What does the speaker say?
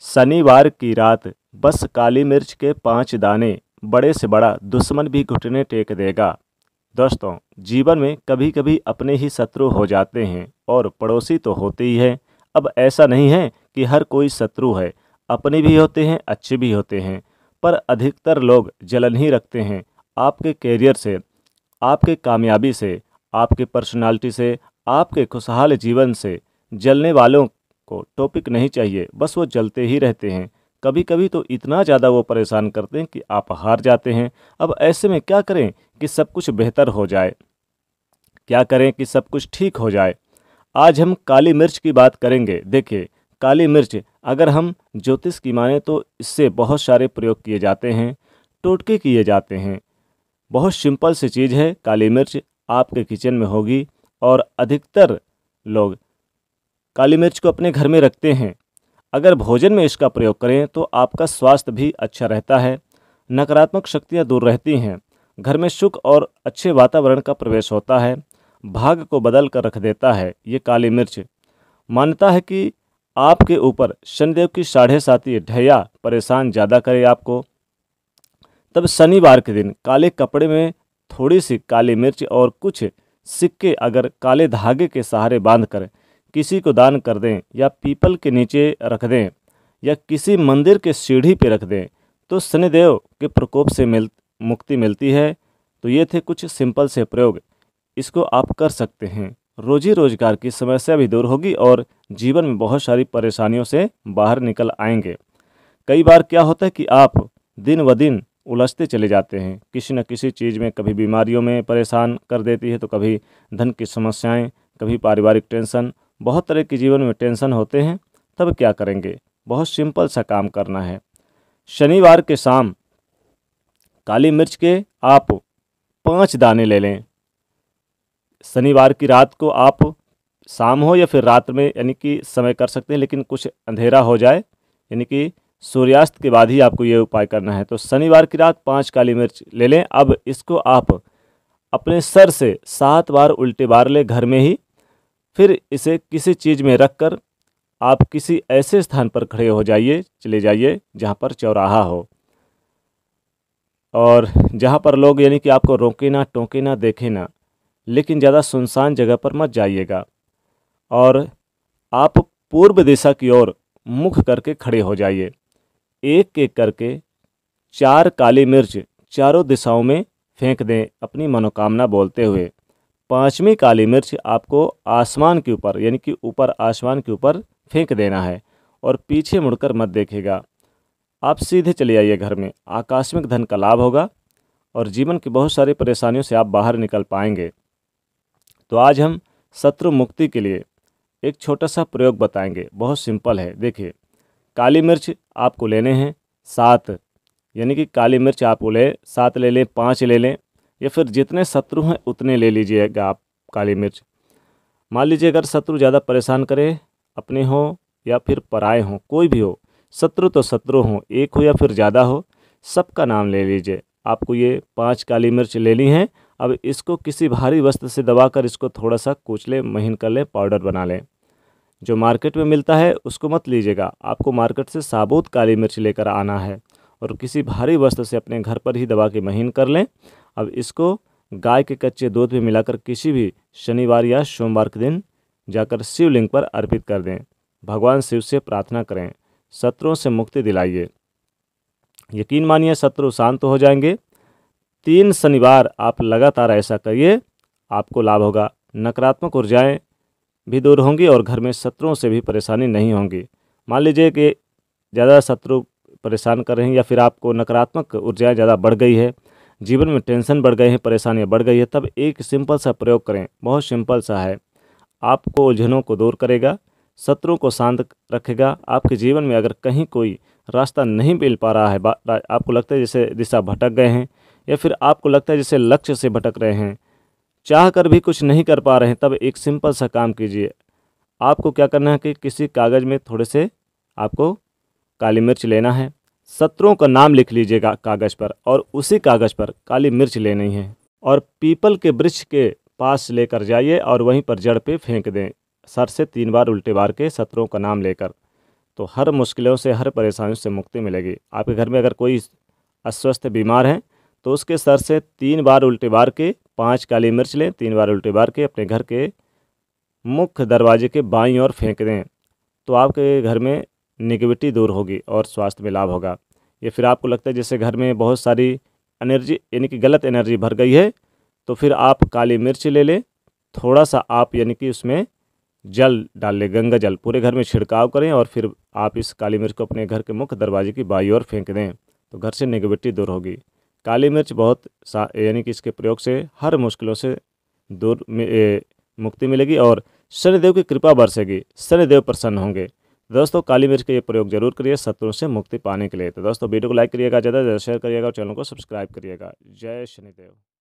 शनिवार की रात बस काली मिर्च के पांच दाने बड़े से बड़ा दुश्मन भी घुटने टेक देगा दोस्तों जीवन में कभी कभी अपने ही शत्रु हो जाते हैं और पड़ोसी तो होते ही है अब ऐसा नहीं है कि हर कोई शत्रु है अपने भी होते हैं अच्छे भी होते हैं पर अधिकतर लोग जलन ही रखते हैं आपके कैरियर से आपके कामयाबी से आपके पर्सनालिटी से आपके खुशहाल जीवन से जलने वालों को टॉपिक नहीं चाहिए बस वो जलते ही रहते हैं कभी कभी तो इतना ज़्यादा वो परेशान करते हैं कि आप हार जाते हैं अब ऐसे में क्या करें कि सब कुछ बेहतर हो जाए क्या करें कि सब कुछ ठीक हो जाए आज हम काली मिर्च की बात करेंगे देखिए काली मिर्च अगर हम ज्योतिष की माने तो इससे बहुत सारे प्रयोग किए जाते हैं टोटके किए जाते हैं बहुत सिंपल सी चीज़ है काली मिर्च आपके किचन में होगी और अधिकतर लोग काली मिर्च को अपने घर में रखते हैं अगर भोजन में इसका प्रयोग करें तो आपका स्वास्थ्य भी अच्छा रहता है नकारात्मक शक्तियाँ दूर रहती हैं घर में सुख और अच्छे वातावरण का प्रवेश होता है भाग को बदल कर रख देता है ये काली मिर्च मान्यता है कि आपके ऊपर शनिदेव की साढ़े साथी ढैया परेशान ज़्यादा करे आपको तब शनिवार के दिन काले कपड़े में थोड़ी सी काली मिर्च और कुछ सिक्के अगर काले धागे के सहारे बांध कर किसी को दान कर दें या पीपल के नीचे रख दें या किसी मंदिर के सीढ़ी पर रख दें तो शनिदेव के प्रकोप से मिल मुक्ति मिलती है तो ये थे कुछ सिंपल से प्रयोग इसको आप कर सकते हैं रोजी रोजगार की समस्या भी दूर होगी और जीवन में बहुत सारी परेशानियों से बाहर निकल आएंगे कई बार क्या होता है कि आप दिन व दिन उलझते चले जाते हैं किसी न किसी चीज़ में कभी बीमारियों में परेशान कर देती है तो कभी धन की समस्याएं कभी पारिवारिक टेंशन बहुत तरह के जीवन में टेंशन होते हैं तब क्या करेंगे बहुत सिंपल सा काम करना है शनिवार के शाम काली मिर्च के आप पाँच दाने ले लें शनिवार की रात को आप शाम हो या फिर रात में यानी कि समय कर सकते हैं लेकिन कुछ अंधेरा हो जाए यानी कि सूर्यास्त के बाद ही आपको ये उपाय करना है तो शनिवार की रात पाँच काली मिर्च ले लें अब इसको आप अपने सर से सात बार उल्टे बार ले घर में ही फिर इसे किसी चीज़ में रखकर आप किसी ऐसे स्थान पर खड़े हो जाइए चले जाइए जहाँ पर चौराहा हो और जहाँ पर लोग यानी कि आपको रोके ना टोंके ना देखे ना लेकिन ज़्यादा सुनसान जगह पर मत जाइएगा और आप पूर्व दिशा की ओर मुख करके खड़े हो जाइए एक एक करके चार काली मिर्च चारों दिशाओं में फेंक दें अपनी मनोकामना बोलते हुए पाँचवीं काली मिर्च आपको आसमान के ऊपर यानी कि ऊपर आसमान के ऊपर फेंक देना है और पीछे मुड़कर मत देखेगा आप सीधे चले आइए घर में आकस्मिक धन का लाभ होगा और जीवन की बहुत सारी परेशानियों से आप बाहर निकल पाएंगे तो आज हम शत्रु मुक्ति के लिए एक छोटा सा प्रयोग बताएंगे बहुत सिंपल है देखिए काली मिर्च आपको लेने हैं सात यानी कि काली मिर्च आपको ले सात ले लें पाँच ले लें या फिर जितने शत्रु हैं उतने ले लीजिएगा आप काली मिर्च मान लीजिए अगर शत्रु ज़्यादा परेशान करे अपने हो या फिर पराए हों कोई भी हो शत्रु तो शत्रु हों एक हो या फिर ज़्यादा हो सबका नाम ले लीजिए आपको ये पांच काली मिर्च ले ली अब इसको किसी भारी वस्त्र से दबाकर इसको थोड़ा सा कुचले महीन कर लें पाउडर बना लें जो मार्केट में मिलता है उसको मत लीजिएगा आपको मार्केट से साबुत काली मिर्च लेकर आना है और किसी भारी वस्त्र से अपने घर पर ही दबा के महीन कर लें अब इसको गाय के कच्चे दूध में मिलाकर किसी भी शनिवार या सोमवार के दिन जाकर शिवलिंग पर अर्पित कर दें भगवान शिव से प्रार्थना करें शत्रुओं से मुक्ति दिलाइए यकीन मानिए शत्रु शांत हो जाएंगे तीन शनिवार आप लगातार ऐसा करिए आपको लाभ होगा नकारात्मक ऊर्जाएं भी दूर होंगी और घर में शत्रुओं से भी परेशानी नहीं होंगी मान लीजिए कि ज़्यादा शत्रु परेशान कर रहे हैं या फिर आपको नकारात्मक ऊर्जाएं ज़्यादा बढ़ गई है जीवन में टेंशन बढ़ गए हैं परेशानियाँ बढ़ गई है तब एक सिंपल सा प्रयोग करें बहुत सिंपल सा है आपको उलझनों को दूर करेगा शत्रुओं को शांत रखेगा आपके जीवन में अगर कहीं कोई रास्ता नहीं मिल पा रहा है आपको लगता है जैसे दिशा भटक गए हैं या फिर आपको लगता है जैसे लक्ष्य से भटक रहे हैं चाह कर भी कुछ नहीं कर पा रहे हैं तब एक सिंपल सा काम कीजिए आपको क्या करना है कि किसी कागज़ में थोड़े से आपको काली मिर्च लेना है सत्रों का नाम लिख लीजिएगा कागज़ पर और उसी कागज़ पर काली मिर्च लेनी है और पीपल के वृक्ष के पास लेकर जाइए और वहीं पर जड़ पे फेंक दें सर से तीन बार उल्टे बार के सत्रों का नाम लेकर तो हर मुश्किलों से हर परेशानियों से मुक्ति मिलेगी आपके घर में अगर कोई अस्वस्थ बीमार हैं तो उसके सर से तीन बार उल्टे बार के पाँच काली मिर्च लें तीन बार उल्टे बार के अपने घर के मुख्य दरवाजे के बाईं ओर फेंक दें तो आपके घर में निगेटिविटी दूर होगी और स्वास्थ्य में लाभ होगा ये फिर आपको लगता है जैसे घर में बहुत सारी एनर्जी यानी कि गलत एनर्जी भर गई है तो फिर आप काली मिर्च ले लें थोड़ा सा आप यानी कि उसमें जल डाल लें गंगा जल पूरे घर में छिड़काव करें और फिर आप इस काली मिर्च को अपने घर के मुख्य दरवाजे की बाई ओर फेंक दें तो घर से निगेटिविटी दूर होगी काली मिर्च बहुत यानी कि इसके प्रयोग से हर मुश्किलों से दूर में मुक्ति मिलेगी और शनिदेव की कृपा बरसेगी शनिदेव प्रसन्न होंगे दोस्तों काली मिर्च का ये प्रयोग जरूर करिए शत्रु से मुक्ति पाने के लिए तो दोस्तों वीडियो को लाइक करिएगा ज़्यादा ज़्यादा शेयर करिएगा और चैनल को सब्सक्राइब करिएगा जय शनिदेव